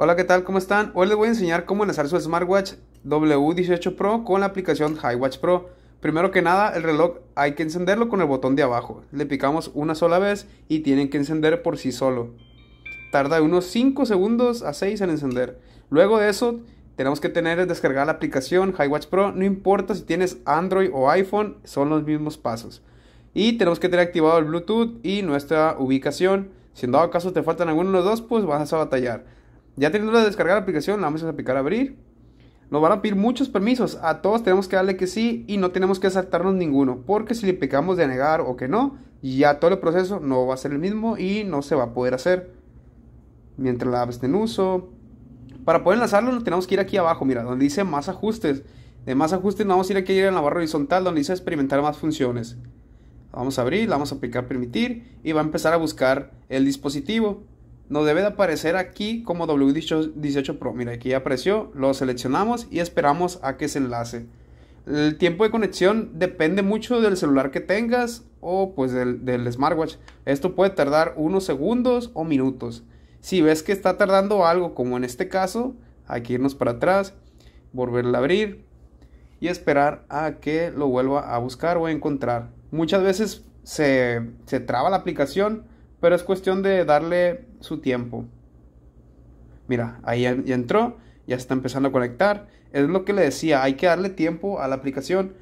Hola, ¿qué tal? ¿Cómo están? Hoy les voy a enseñar cómo enlazar su smartwatch W18 Pro con la aplicación HiWatch Pro. Primero que nada, el reloj hay que encenderlo con el botón de abajo. Le picamos una sola vez y tienen que encender por sí solo. Tarda unos 5 segundos a 6 en encender. Luego de eso, tenemos que tener descargada la aplicación HiWatch Pro. No importa si tienes Android o iPhone, son los mismos pasos. Y tenemos que tener activado el Bluetooth y nuestra ubicación. Si en dado caso te faltan alguno de los dos, pues vas a batallar. Ya teniendo descargar la aplicación, la vamos a aplicar a abrir. Nos van a pedir muchos permisos. A todos tenemos que darle que sí y no tenemos que saltarnos ninguno. Porque si le picamos de negar o que no, ya todo el proceso no va a ser el mismo y no se va a poder hacer. Mientras la app esté en uso. Para poder enlazarlo, tenemos que ir aquí abajo, mira, donde dice más ajustes. De más ajustes, nos vamos a ir aquí en la barra horizontal, donde dice experimentar más funciones. vamos a abrir, la vamos a aplicar permitir y va a empezar a buscar el dispositivo nos debe de aparecer aquí como W18 Pro. Mira, aquí ya apareció, lo seleccionamos y esperamos a que se enlace. El tiempo de conexión depende mucho del celular que tengas o pues del, smartwatch. Esto puede tardar unos segundos o minutos. Si ves que está tardando algo, como en este caso, hay que irnos para atrás, volverle a abrir y esperar a que lo vuelva a buscar o a encontrar. Muchas veces se, se traba la aplicación pero es cuestión de darle su tiempo. Mira, ahí ya entró, ya está empezando a conectar. Es lo que le decía, hay que darle tiempo a la aplicación.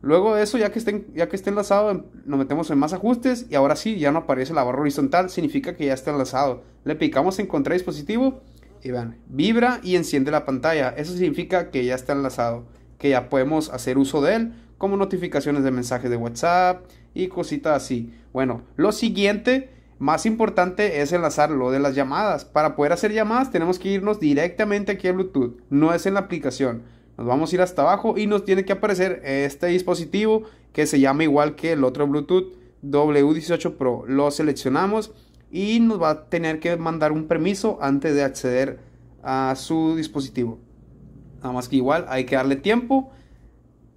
Luego de eso, ya que, esté, ya que enlazado, nos metemos en más ajustes y ahora sí, ya no aparece la barra horizontal, significa que ya está enlazado. Le picamos en encontrar dispositivo y vean, vibra y enciende la pantalla. Eso significa que ya está enlazado, que ya podemos hacer uso de él como notificaciones de mensajes de WhatsApp y cositas así. Bueno, lo siguiente más importante es enlazar lo de las llamadas. Para poder hacer llamadas tenemos que irnos directamente aquí a Bluetooth, no es en la aplicación. Nos vamos a ir hasta abajo y nos tiene que aparecer este dispositivo que se llama igual que el otro Bluetooth W18 Pro. Lo seleccionamos y nos va a tener que mandar un permiso antes de acceder a su dispositivo. Nada más que igual hay que darle tiempo.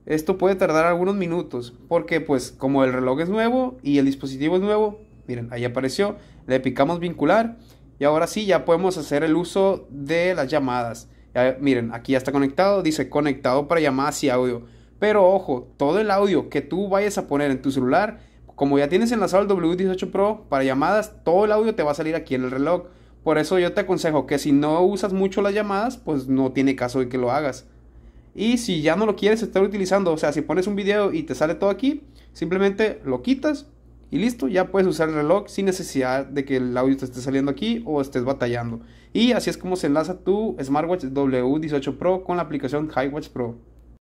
Esto puede tardar algunos minutos porque pues como el reloj es nuevo y el dispositivo es nuevo, Miren, ahí apareció. Le picamos vincular. Y ahora sí, ya podemos hacer el uso de las llamadas. miren, aquí ya está conectado. Dice conectado para llamadas y audio. Pero ojo, todo el audio que tú vayas a poner en tu celular, como ya tienes enlazado el W18 Pro para llamadas, todo el audio te va a salir aquí en el reloj. Por eso yo te aconsejo que si no usas mucho las llamadas, pues no tiene caso de que lo hagas. Y si ya no lo quieres estar utilizando, o sea, si pones un video y te sale todo aquí, simplemente lo quitas y listo, ya puedes usar el reloj sin necesidad de que el audio te esté saliendo aquí o estés batallando. Y así es como se enlaza tu smartwatch W18 Pro con la aplicación HiWatch Pro.